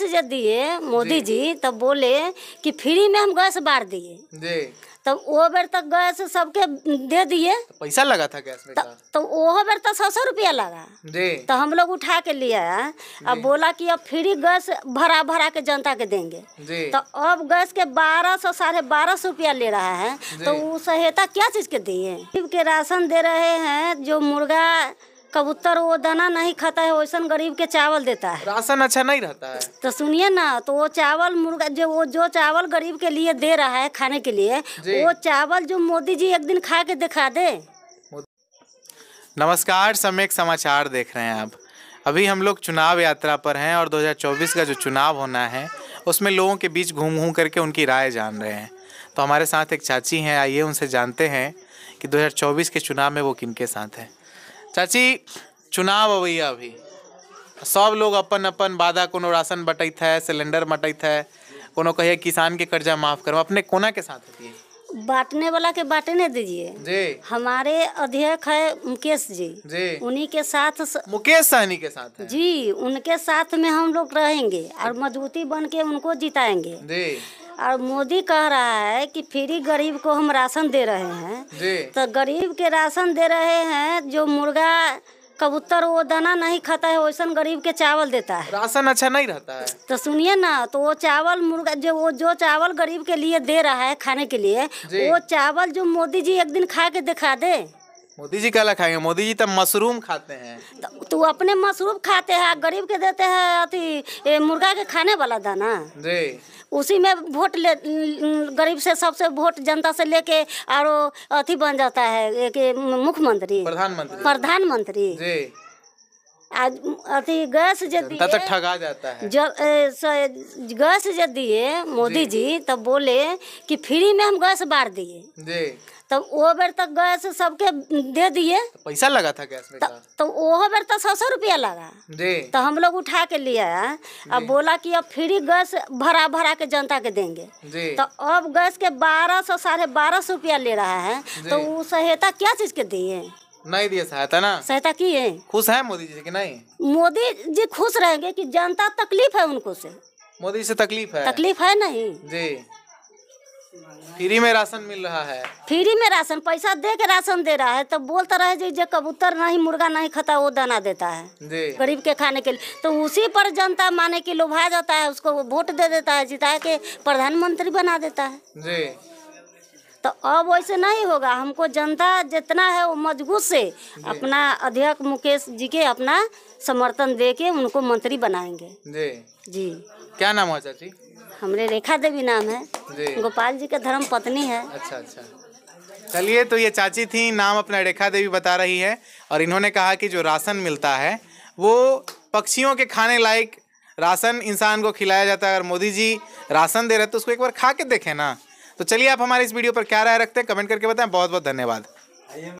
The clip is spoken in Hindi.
जब दिए मोदी जी तब बोले कि फ्री में हम गैस बार दिए तब वो बेर तक गैस सबके दे दिए तो पैसा लगा था गैस में तो वो बेर तक तो सौ सौ रुपया लगा तो हम लोग उठा के लिए अब बोला कि अब फ्री गैस भरा भरा के जनता के देंगे तो अब गैस के बारह सौ साढ़े बारह सौ रुपया ले रहा है तो वो सहायता क्या चीज के दिए के राशन दे रहे हैं जो मुर्गा कबूतर वो दाना नहीं खाता है वैसा गरीब के चावल देता है राशन अच्छा नहीं रहता है तो सुनिए ना तो वो चावल मुर्गा जो वो जो चावल गरीब के लिए दे रहा है खाने के लिए वो चावल जो मोदी जी एक दिन खा के दिखा दे नमस्कार समय समाचार देख रहे हैं आप अभी हम लोग चुनाव यात्रा पर हैं और 2024 का जो चुनाव होना है उसमें लोगों के बीच घूम घूम करके उनकी राय जान रहे हैं तो हमारे साथ एक चाची हैं आइए उनसे जानते हैं कि 2024 के चुनाव में वो किन के साथ हैं चाची चुनाव अवैया अभी सब लोग अपन अपन वादा को राशन बटत है सिलेंडर बटत है कोनो कहे किसान के कर्जा माफ करो अपने कोना के साथ होती है बांटने वाला के बांटने दीजिए जी हमारे अध्यक्ष है मुकेश जी जी उन्हीं के साथ स... मुकेश सहनी के साथ है। जी उनके साथ में हम लोग रहेंगे और मजबूती बन के उनको जिताएंगे जी और मोदी कह रहा है कि फ्री गरीब को हम राशन दे रहे हैं तो गरीब के राशन दे रहे हैं जो मुर्गा कबूतर वो दाना नहीं खाता है वैसा गरीब के चावल देता है राशन अच्छा नहीं रहता है तो सुनिए ना तो वो चावल मुर्गा जो वो जो चावल गरीब के लिए दे रहा है खाने के लिए वो चावल जो मोदी जी एक दिन खा के दिखा दे मोदी जी क्या खाएंगे मोदी जी तो मशरूम खाते हैं तो, तो अपने मशरूम खाते हैं गरीब के देते हैं अति मुर्गा के खाने वाला दाना जी उसी में वोट ले गरीब से सबसे वोट जनता से लेके और अथी बन जाता है मुख्यमंत्री प्रधानमंत्री प्रधानमंत्री अति अथी गैस जब ठगा जाता है जब गैस जब दिए मोदी जी, तब बोले कि फ्री में हम गैस बार दिए तब वो बेर तक गैस सबके दे दिए तो पैसा लगा था गैस में तो वो बेर तक सौ सौ रुपया लगा तो हम लोग उठा के लिए अब बोला कि अब फ्री गैस भरा भरा के जनता के देंगे तो अब गैस के बारह सौ साढ़े बारह सौ रुपया ले रहा है तो वो सहायता क्या चीज के दिए नहीं दिए सहायता ना सहायता की है खुश है मोदी जी की नहीं मोदी जी खुश रहेंगे कि जनता तकलीफ है उनको से मोदी से तकलीफ है तकलीफ है नहीं जी फ्री में राशन मिल रहा है फ्री में राशन पैसा दे के राशन दे रहा है तो बोलता रहे जी जो कबूतर नहीं मुर्गा नहीं खाता वो दाना देता है गरीब के खाने के लिए तो उसी पर जनता माने की लोभा जाता है उसको वोट दे देता है जिता के प्रधानमंत्री बना देता है जी तो अब वैसे नहीं होगा हमको जनता जितना है वो मजबूत से अपना अध्यक्ष मुकेश जी के अपना समर्थन दे के उनको मंत्री बनाएंगे जी जी क्या नाम है चाची हमारे रेखा देवी नाम है गोपाल जी का धर्म पत्नी है अच्छा अच्छा चलिए तो ये चाची थी नाम अपना रेखा देवी बता रही है और इन्होंने कहा कि जो राशन मिलता है वो पक्षियों के खाने लायक राशन इंसान को खिलाया जाता है अगर मोदी जी राशन दे रहे तो उसको एक बार खा के देखें ना तो चलिए आप हमारे इस वीडियो पर क्या राय रखते हैं कमेंट करके बताएं बहुत बहुत धन्यवाद